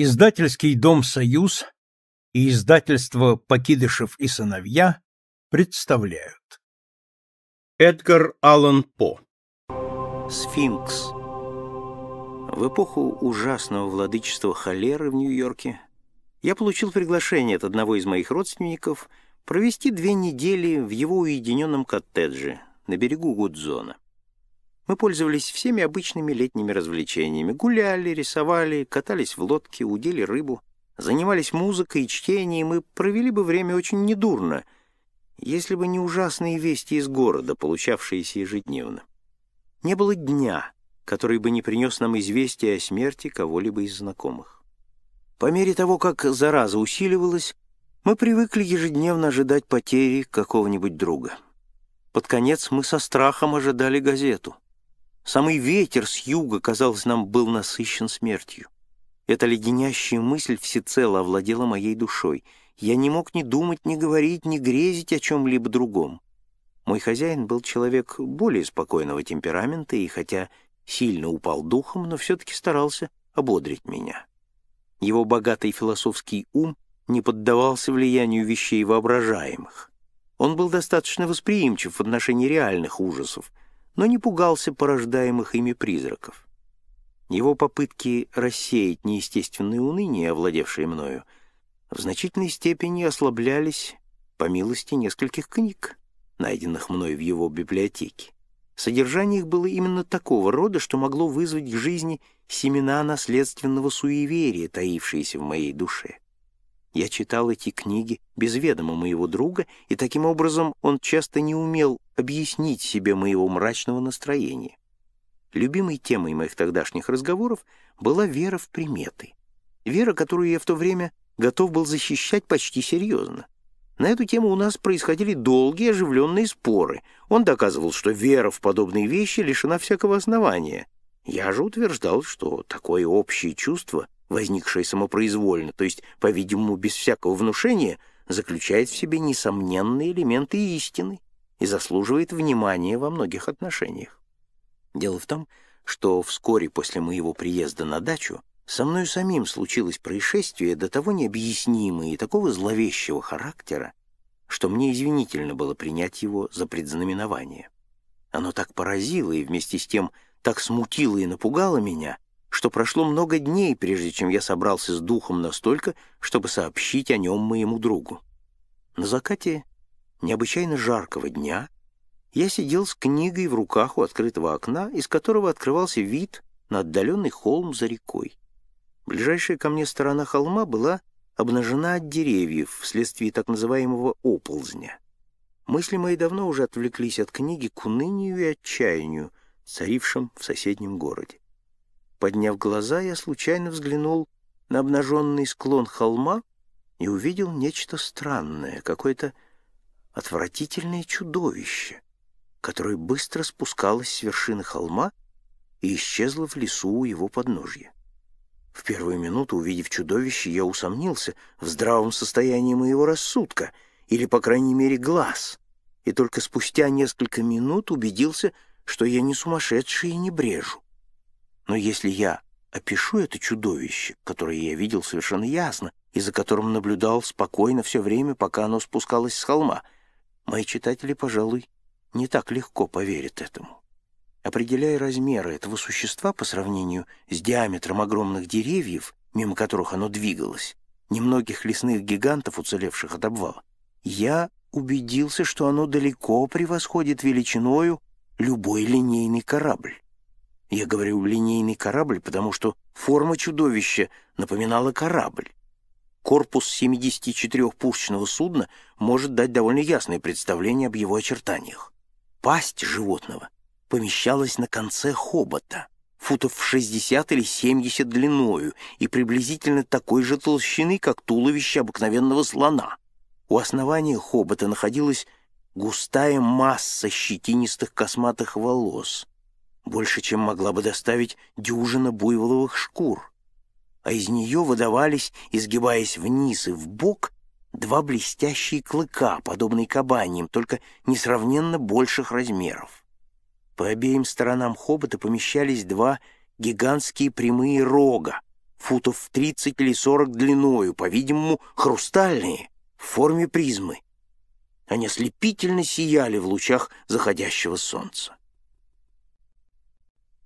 Издательский дом «Союз» и издательство «Покидышев и сыновья» представляют. Эдгар Аллан По Сфинкс В эпоху ужасного владычества холеры в Нью-Йорке я получил приглашение от одного из моих родственников провести две недели в его уединенном коттедже на берегу Гудзона. Мы пользовались всеми обычными летними развлечениями. Гуляли, рисовали, катались в лодке, удили рыбу, занимались музыкой и чтением, и провели бы время очень недурно, если бы не ужасные вести из города, получавшиеся ежедневно. Не было дня, который бы не принес нам известия о смерти кого-либо из знакомых. По мере того, как зараза усиливалась, мы привыкли ежедневно ожидать потери какого-нибудь друга. Под конец мы со страхом ожидали газету — Самый ветер с юга, казалось нам, был насыщен смертью. Эта леденящая мысль всецело овладела моей душой. Я не мог ни думать, ни говорить, ни грезить о чем-либо другом. Мой хозяин был человек более спокойного темперамента, и хотя сильно упал духом, но все-таки старался ободрить меня. Его богатый философский ум не поддавался влиянию вещей воображаемых. Он был достаточно восприимчив в отношении реальных ужасов — но не пугался порождаемых ими призраков. Его попытки рассеять неестественное уныние, овладевшее мною, в значительной степени ослаблялись по милости нескольких книг, найденных мной в его библиотеке. Содержание их было именно такого рода, что могло вызвать к жизни семена наследственного суеверия, таившиеся в моей душе. Я читал эти книги без ведома моего друга, и таким образом он часто не умел объяснить себе моего мрачного настроения. Любимой темой моих тогдашних разговоров была вера в приметы. Вера, которую я в то время готов был защищать почти серьезно. На эту тему у нас происходили долгие оживленные споры. Он доказывал, что вера в подобные вещи лишена всякого основания. Я же утверждал, что такое общее чувство, возникшее самопроизвольно, то есть, по-видимому, без всякого внушения, заключает в себе несомненные элементы истины и заслуживает внимания во многих отношениях. Дело в том, что вскоре после моего приезда на дачу со мной самим случилось происшествие до того необъяснимое и такого зловещего характера, что мне извинительно было принять его за предзнаменование. Оно так поразило и вместе с тем так смутило и напугало меня, что прошло много дней, прежде чем я собрался с духом настолько, чтобы сообщить о нем моему другу. На закате необычайно жаркого дня я сидел с книгой в руках у открытого окна, из которого открывался вид на отдаленный холм за рекой. Ближайшая ко мне сторона холма была обнажена от деревьев вследствие так называемого оползня. Мысли мои давно уже отвлеклись от книги к унынию и отчаянию, царившим в соседнем городе. Подняв глаза, я случайно взглянул на обнаженный склон холма и увидел нечто странное, какое-то отвратительное чудовище, которое быстро спускалось с вершины холма и исчезло в лесу у его подножья. В первую минуту, увидев чудовище, я усомнился в здравом состоянии моего рассудка, или, по крайней мере, глаз, и только спустя несколько минут убедился, что я не сумасшедший и не брежу. Но если я опишу это чудовище, которое я видел совершенно ясно и за которым наблюдал спокойно все время, пока оно спускалось с холма — Мои читатели, пожалуй, не так легко поверят этому. Определяя размеры этого существа по сравнению с диаметром огромных деревьев, мимо которых оно двигалось, немногих лесных гигантов, уцелевших от обвала, я убедился, что оно далеко превосходит величиною любой линейный корабль. Я говорю «линейный корабль», потому что форма чудовища напоминала корабль. Корпус 74-пушечного судна может дать довольно ясное представление об его очертаниях. Пасть животного помещалась на конце хобота, футов в 60 или 70 длиною и приблизительно такой же толщины, как туловище обыкновенного слона. У основания хобота находилась густая масса щетинистых косматых волос, больше, чем могла бы доставить дюжина буйволовых шкур а из нее выдавались, изгибаясь вниз и вбок, два блестящие клыка, подобные кабаньям, только несравненно больших размеров. По обеим сторонам хобота помещались два гигантские прямые рога, футов в 30 или 40 длиною, по-видимому, хрустальные, в форме призмы. Они ослепительно сияли в лучах заходящего солнца.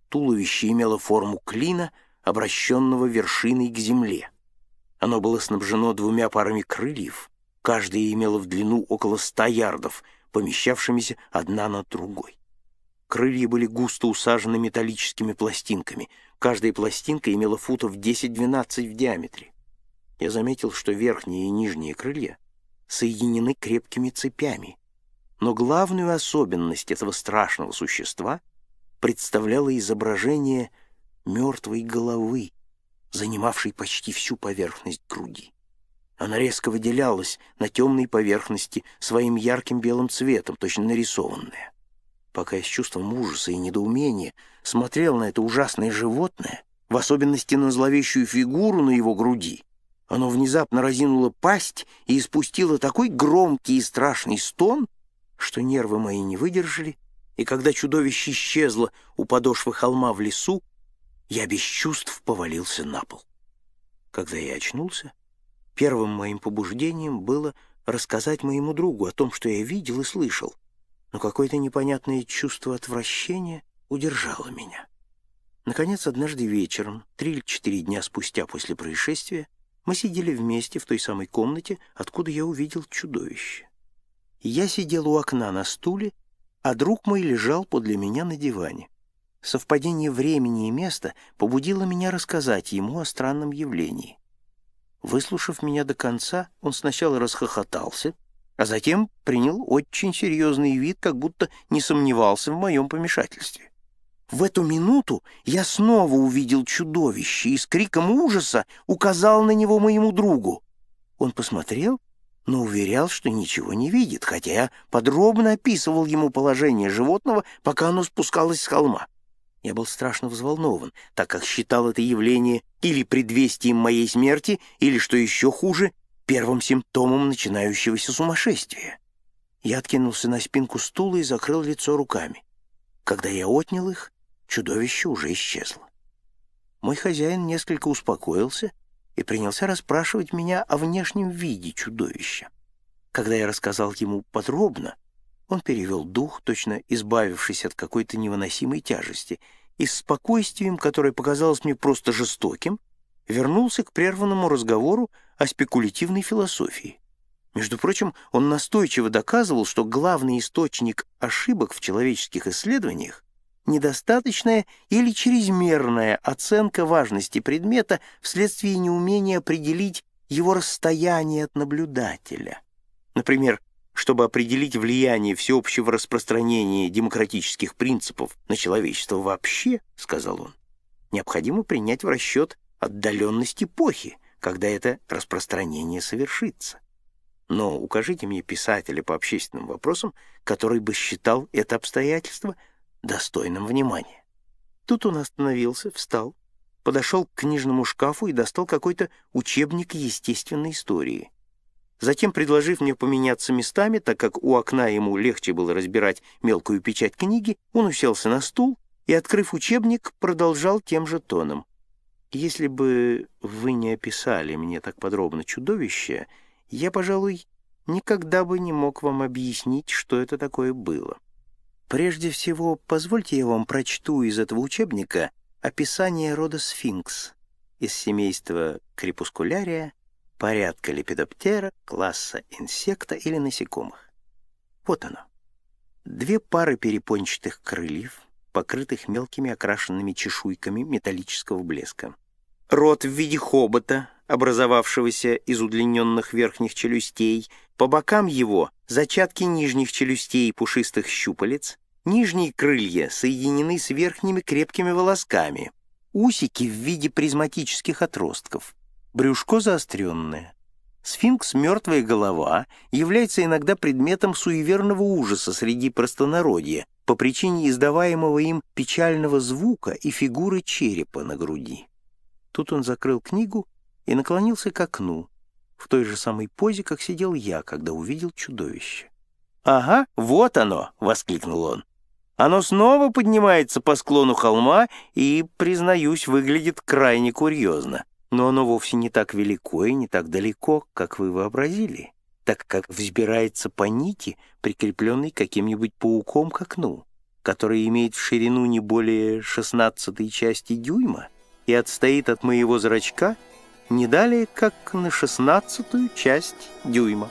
Туловище имело форму клина — обращенного вершиной к земле. Оно было снабжено двумя парами крыльев, каждая имела в длину около ста ярдов, помещавшимися одна на другой. Крылья были густо усажены металлическими пластинками, каждая пластинка имела футов 10-12 в диаметре. Я заметил, что верхние и нижние крылья соединены крепкими цепями, но главную особенность этого страшного существа представляло изображение – мертвой головы, занимавшей почти всю поверхность груди. Она резко выделялась на темной поверхности своим ярким белым цветом, точно нарисованная. Пока я с чувством ужаса и недоумения смотрел на это ужасное животное, в особенности на зловещую фигуру на его груди, оно внезапно разинуло пасть и испустило такой громкий и страшный стон, что нервы мои не выдержали, и когда чудовище исчезло у подошвы холма в лесу, я без чувств повалился на пол. Когда я очнулся, первым моим побуждением было рассказать моему другу о том, что я видел и слышал, но какое-то непонятное чувство отвращения удержало меня. Наконец, однажды вечером, три или четыре дня спустя после происшествия, мы сидели вместе в той самой комнате, откуда я увидел чудовище. Я сидел у окна на стуле, а друг мой лежал подле меня на диване. Совпадение времени и места побудило меня рассказать ему о странном явлении. Выслушав меня до конца, он сначала расхохотался, а затем принял очень серьезный вид, как будто не сомневался в моем помешательстве. В эту минуту я снова увидел чудовище и с криком ужаса указал на него моему другу. Он посмотрел, но уверял, что ничего не видит, хотя я подробно описывал ему положение животного, пока оно спускалось с холма. Я был страшно взволнован, так как считал это явление или предвестием моей смерти, или, что еще хуже, первым симптомом начинающегося сумасшествия. Я откинулся на спинку стула и закрыл лицо руками. Когда я отнял их, чудовище уже исчезло. Мой хозяин несколько успокоился и принялся расспрашивать меня о внешнем виде чудовища. Когда я рассказал ему подробно, он перевел дух, точно избавившись от какой-то невыносимой тяжести, и с спокойствием, которое показалось мне просто жестоким, вернулся к прерванному разговору о спекулятивной философии. Между прочим, он настойчиво доказывал, что главный источник ошибок в человеческих исследованиях — недостаточная или чрезмерная оценка важности предмета вследствие неумения определить его расстояние от наблюдателя. Например, чтобы определить влияние всеобщего распространения демократических принципов на человечество вообще, — сказал он, — необходимо принять в расчет отдаленность эпохи, когда это распространение совершится. Но укажите мне писателя по общественным вопросам, который бы считал это обстоятельство достойным внимания. Тут он остановился, встал, подошел к книжному шкафу и достал какой-то учебник естественной истории — Затем, предложив мне поменяться местами, так как у окна ему легче было разбирать мелкую печать книги, он уселся на стул и, открыв учебник, продолжал тем же тоном. «Если бы вы не описали мне так подробно чудовище, я, пожалуй, никогда бы не мог вам объяснить, что это такое было. Прежде всего, позвольте я вам прочту из этого учебника описание рода сфинкс из семейства крепускулярия порядка лепидоптера, класса инсекта или насекомых. Вот оно. Две пары перепончатых крыльев, покрытых мелкими окрашенными чешуйками металлического блеска. Рот в виде хобота, образовавшегося из удлиненных верхних челюстей, по бокам его зачатки нижних челюстей и пушистых щупалец, нижние крылья соединены с верхними крепкими волосками, усики в виде призматических отростков, брюшко заостренное. Сфинкс «Мертвая голова» является иногда предметом суеверного ужаса среди простонародья по причине издаваемого им печального звука и фигуры черепа на груди. Тут он закрыл книгу и наклонился к окну, в той же самой позе, как сидел я, когда увидел чудовище. «Ага, вот оно!» — воскликнул он. «Оно снова поднимается по склону холма и, признаюсь, выглядит крайне курьезно но оно вовсе не так велико и не так далеко, как вы вообразили, так как взбирается по нити, прикрепленной каким-нибудь пауком к окну, который имеет в ширину не более шестнадцатой части дюйма и отстоит от моего зрачка не далее, как на шестнадцатую часть дюйма.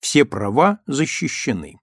Все права защищены.